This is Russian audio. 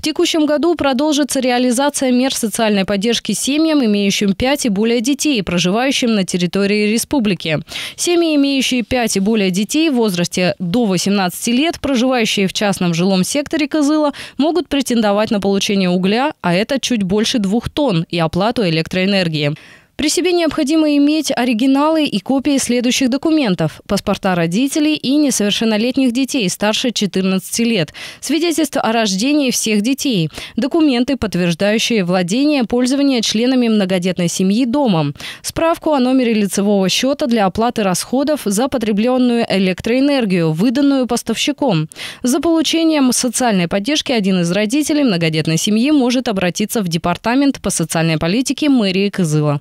В текущем году продолжится реализация мер социальной поддержки семьям, имеющим 5 и более детей, проживающим на территории республики. Семьи, имеющие 5 и более детей в возрасте до 18 лет, проживающие в частном жилом секторе Кызыла, могут претендовать на получение угля, а это чуть больше двух тонн, и оплату электроэнергии. При себе необходимо иметь оригиналы и копии следующих документов – паспорта родителей и несовершеннолетних детей старше 14 лет, свидетельство о рождении всех детей, документы, подтверждающие владение, пользование членами многодетной семьи домом, справку о номере лицевого счета для оплаты расходов за потребленную электроэнергию, выданную поставщиком. За получением социальной поддержки один из родителей многодетной семьи может обратиться в Департамент по социальной политике мэрии Кызыла.